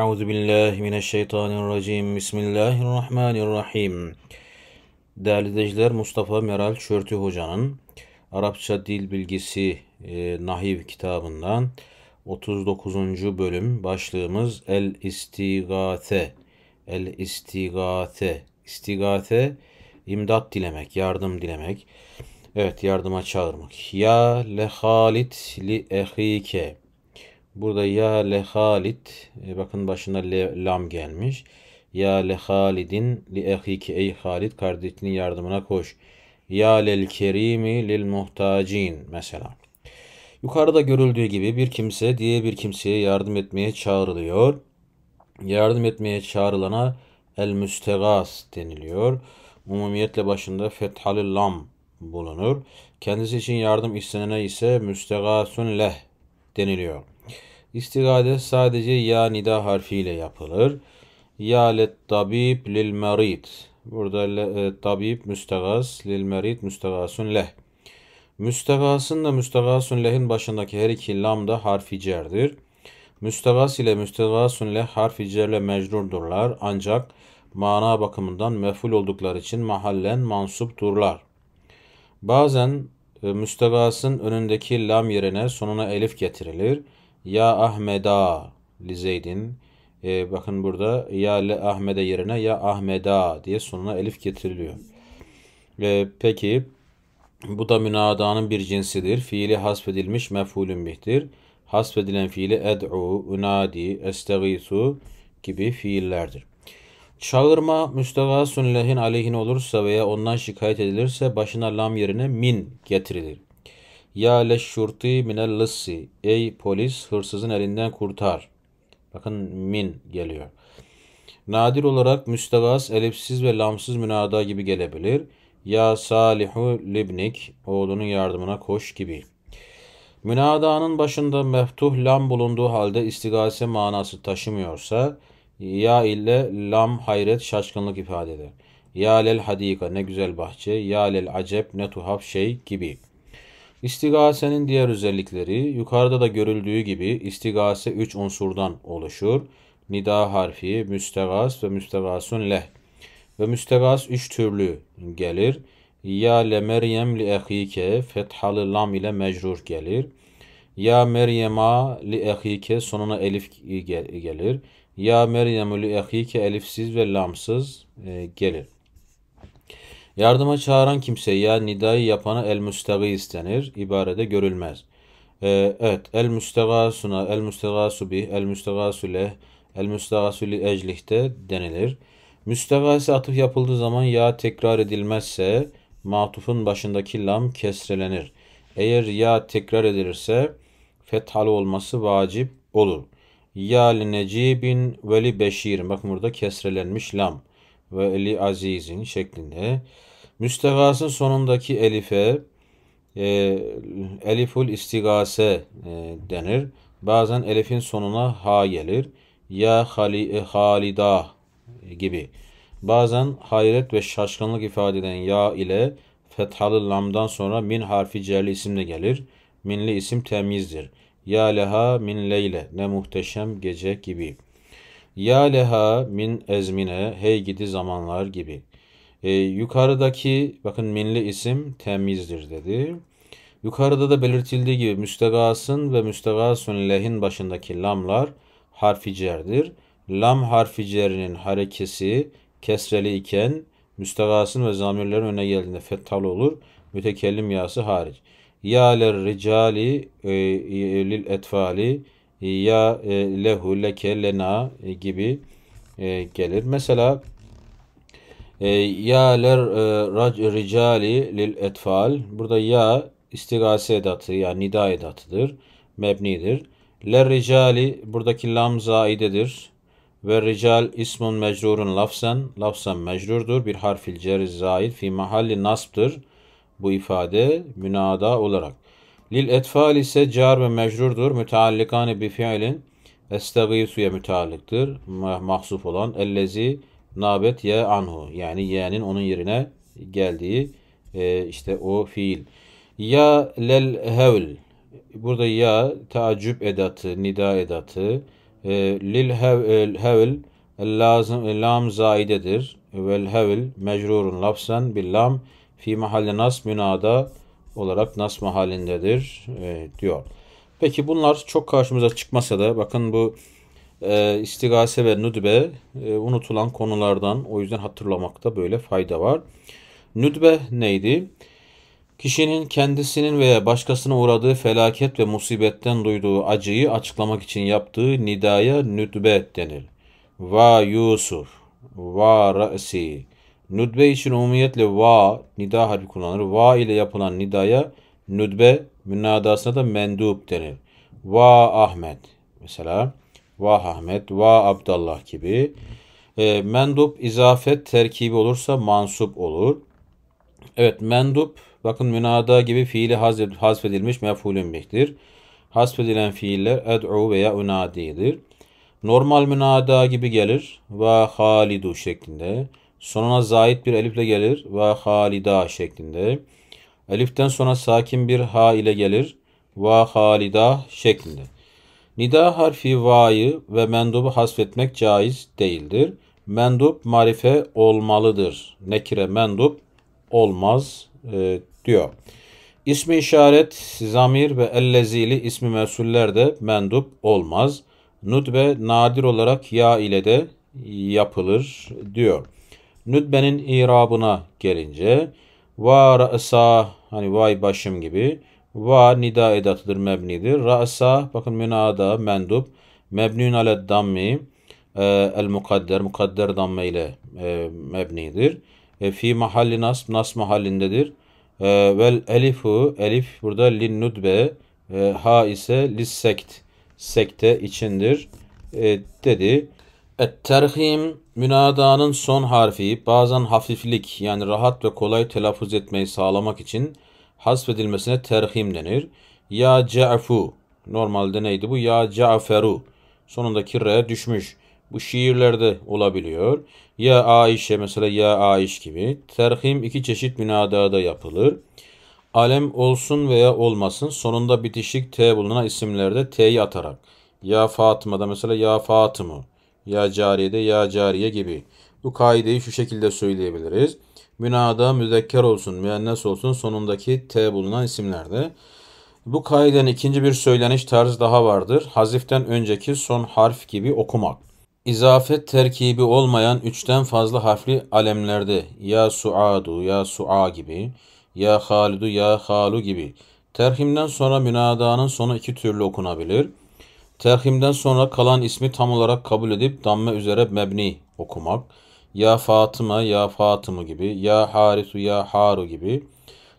Euzu billahi mineşşeytanirracim. Bismillahirrahmanirrahim. Değerli dinleyiciler Mustafa Meral Çörtü Hoca'nın Arapça Dil Bilgisi e, Nahiv kitabından 39. bölüm başlığımız El İstigate. El İstigate. İstigate imdat dilemek, yardım dilemek. Evet yardıma çağırmak. Ya le halit li ehike. Burada ya le halit e, bakın başına le, lam gelmiş. Ya le halidin li ehiki ey halit kardeşinin yardımına koş. Ya lel kerimi lil muhtacin mesela. Yukarıda görüldüğü gibi bir kimse diye bir kimseye yardım etmeye çağrılıyor. Yardım etmeye çağrılana el müstegas deniliyor. Umumiyetle başında fethalı lam bulunur. Kendisi için yardım istenene ise müstegasun leh deniliyor. İstigade sadece ya nida harfiyle yapılır. Ya let tabib lil merid. Burada le, e, tabib müstegas lil merid müstegasun leh. Müstegasın da müstegasun lehin başındaki her iki lam da harfi cerdir. Müstegas ile müstegasun leh harfi cerle mecrurdurlar ancak mana bakımından meful oldukları için mahallen mansupturlar. Bazen e, müstegasın önündeki lam yerine sonuna elif getirilir. Ya Ahmeda lizeydin. E, bakın burada ya le Ahmede yerine ya Ahmeda diye sonuna elif getiriliyor. E, peki bu da münadanın bir cinsidir. Fiili hasfedilmiş mef'ulün mihtir. Hasfedilen fiili ed'u, unadi, estegisu gibi fiillerdir. Çağırma müstegasun lehin aleyhin olursa veya ondan şikayet edilirse başına lam yerine min getirilir. Ya leşşurti minel lıssi. Ey polis hırsızın elinden kurtar. Bakın min geliyor. Nadir olarak müstegas, elipsiz ve lamsız münada gibi gelebilir. Ya salihu libnik, oğlunun yardımına koş gibi. Münadanın başında meftuh lam bulunduğu halde istigase manası taşımıyorsa, ya ile lam hayret şaşkınlık ifade eder. Ya lel hadika ne güzel bahçe, ya lel acep ne tuhaf şey gibi. İstigasenin diğer özellikleri yukarıda da görüldüğü gibi istigase 3 unsurdan oluşur. Nida harfi, müstegas ve müstegasun leh. Ve müstegas 3 türlü gelir. Ya le Meryem li ehike fethalı lam ile mecrur gelir. Ya Meryem'a li ehike sonuna elif gelir. Ya Meryem'u li ehike elifsiz ve lamsız e, gelir. Yardıma çağıran kimseye ya nidayı yapana el müstegi istenir. İbarede görülmez. Ee, evet. El müstegasuna, el müstegasu bih, el müstegasu el müstegasu li eclihte denilir. Müstegase atıf yapıldığı zaman ya tekrar edilmezse matufun başındaki lam kesrelenir. Eğer ya tekrar edilirse fethalı olması vacip olur. Ya li necibin ve li beşirin. Bakın burada kesrelenmiş lam ve li azizin şeklinde. Müstevasın sonundaki elife e, eliful istigase e, denir. Bazen elifin sonuna ha gelir. Ya hali, e, halida gibi. Bazen hayret ve şaşkınlık ifade eden ya ile fethalı lamdan sonra min harfi cerli isimle gelir. Minli isim temizdir. Ya leha min leyle ne muhteşem gece gibi. Ya leha min ezmine hey gidi zamanlar gibi.'' E, yukarıdaki bakın minli isim temizdir dedi. Yukarıda da belirtildiği gibi müstegasın ve müstegasun lehin başındaki lamlar harfi cerdir. Lam harfi cerinin harekesi kesreli iken müstegasın ve zamirlerin öne geldiğinde fettalı olur. Mütekellim yası hariç. Ya le ricali e, e, lil etfali ya e, lehu leke lena e, gibi e, gelir. Mesela e, ya ler e, ricali lil etfal. Burada ya istigase edatı yani nida edatıdır. Mebnidir. Ler ricali buradaki lam zaidedir. Ve rical ismun mecrurun lafzen. Lafzen mecrurdur. Bir harfil ceriz zaid fi mahalli nasptır Bu ifade münada olarak. Lil etfal ise car ve mecrurdur. Müteallikane bi fiilin estagisu'ya müteallıktır. Mahsuf olan ellezi nabet ye anhu yani ye'nin onun yerine geldiği e, işte o fiil. Ya lel hevl burada ya taaccüp edatı, nida edatı. E, lil hevl, e, hevl lazım, e, lam zaidedir. Vel hevl mecrurun lafsen bil lam fi mahalli nas münada olarak nas mahallindedir e, diyor. Peki bunlar çok karşımıza çıkmasa da bakın bu e, istigase ve nüdbe e, unutulan konulardan o yüzden hatırlamakta böyle fayda var. Nüdbe neydi? Kişinin kendisinin veya başkasına uğradığı felaket ve musibetten duyduğu acıyı açıklamak için yaptığı nidaya nüdbe denir. Va Yusuf, va Ra'si. Nüdbe için umumiyetle va, nida harfi kullanılır. Va ile yapılan nidaya nüdbe, münadasına da mendub denir. Va Ahmet. Mesela va Ahmet, va Abdallah gibi. E, mendup izafet terkibi olursa mansup olur. Evet mendup bakın münada gibi fiili hazfedilmiş mef'ulün bihtir. Hasfedilen fiiller ed'u veya unadidir. Normal münada gibi gelir ve halidu şeklinde. Sonuna zayit bir elifle gelir ve halida şeklinde. Eliften sonra sakin bir ha ile gelir ve halida şeklinde. Nida harfi va'yı ve mendubu hasfetmek caiz değildir. Mendup marife olmalıdır. Nekire mendup olmaz e, diyor. İsmi işaret, zamir ve ellezili ismi mesuller de mendup olmaz. Nudbe nadir olarak ya ile de yapılır diyor. Nudbenin irabına gelince va ra'sa hani vay başım gibi Va nida edatıdır, mebnidir. Ra'sa bakın münada mendub Mebnün ale dammi e, el mukadder. Mukadder damme ile mebnidir. E, fi mahalli nas, nas mahallindedir. E, vel elifu elif burada lin nudbe. E, ha ise lissekt. Sekte içindir e, dedi. Et-terhim münadanın son harfi bazen hafiflik yani rahat ve kolay telaffuz etmeyi sağlamak için hasfedilmesine terhim denir. Ya ce'fu normalde neydi bu? Ya ce'feru sonundaki re düşmüş. Bu şiirlerde olabiliyor. Ya Aişe mesela ya Aiş gibi. Terhim iki çeşit münadada yapılır. Alem olsun veya olmasın sonunda bitişik T bulunan isimlerde T'yi atarak. Ya Fatıma'da mesela ya Fatımı, ya Cariye'de ya Cariye gibi. Bu kaideyi şu şekilde söyleyebiliriz. Münada müzekker olsun, müennes olsun sonundaki t bulunan isimlerde. Bu kaiden ikinci bir söyleniş tarzı daha vardır. Haziften önceki son harf gibi okumak. İzafet terkibi olmayan üçten fazla harfli alemlerde ya suadu, ya sua gibi, ya halidu, ya halu gibi. Terhimden sonra münadanın sonu iki türlü okunabilir. Terhimden sonra kalan ismi tam olarak kabul edip damme üzere mebni okumak. Ya Fatıma, Ya Fatımı gibi, Ya Harisu, Ya Haru gibi.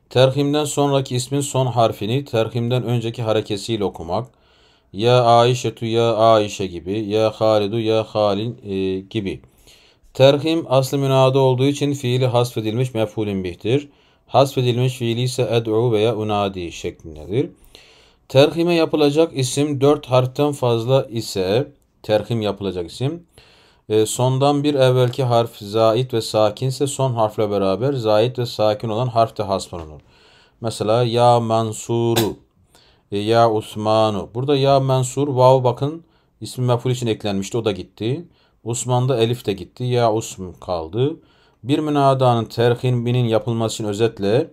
Terhimden sonraki ismin son harfini terhimden önceki harekesiyle okumak. Ya Aişetu, Ya Aişe gibi, Ya Halidu, Ya Halin e, gibi. Terhim aslı münada olduğu için fiili hasfedilmiş mef'ulün bihtir. Hasfedilmiş fiili ise ed'u veya unadi şeklindedir. Terhime yapılacak isim 4 harften fazla ise terhim yapılacak isim e, sondan bir evvelki harf zait ve sakinse son harfle beraber zait ve sakin olan harf de haslanılır. Mesela ya mansuru, e, ya usmanu. Burada ya mansur vav bakın ismi meful için eklenmişti o da gitti. Osman'da elif de gitti. Ya usm kaldı. Bir münadanın terhinbinin yapılması için özetle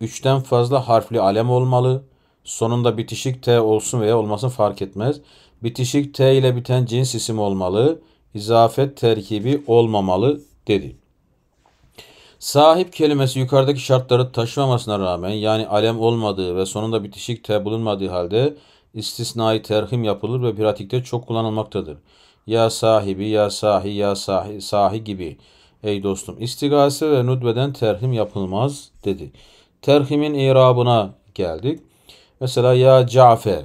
üçten fazla harfli alem olmalı. Sonunda bitişik T olsun veya olmasın fark etmez. Bitişik T ile biten cins isim olmalı izafet terkibi olmamalı dedi. Sahip kelimesi yukarıdaki şartları taşımamasına rağmen yani alem olmadığı ve sonunda bitişik te bulunmadığı halde istisnai terhim yapılır ve pratikte çok kullanılmaktadır. Ya sahibi, ya sahi, ya sahi, sahi gibi. Ey dostum istigase ve nudbeden terhim yapılmaz dedi. Terhimin irabına geldik. Mesela ya Cafer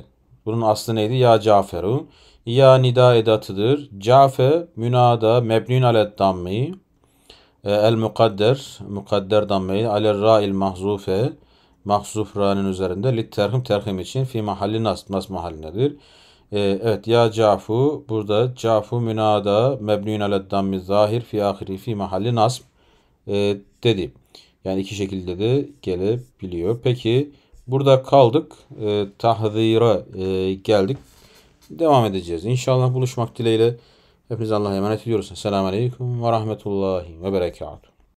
bunun aslı neydi? Ya Caferu. Ya nida edatıdır. Cafe münada mebnün alet dammeyi. E, el mukadder, mukadder dammeyi aler ra'il mahzufe, mahzuf ra'nın üzerinde lit terhim terhim için fi mahalli nas, nas mahallindedir. E, evet ya cafu burada cafu münada mebnün alel dammi zahir fi ahiri fi mahalli nasb e, dedi. Yani iki şekilde de gelebiliyor. Peki Burada kaldık. E, tahzira e, geldik. Devam edeceğiz. İnşallah buluşmak dileğiyle. Hepinize Allah'a emanet ediyoruz. Selamun Aleyküm ve Rahmetullahi ve Berekatuhu.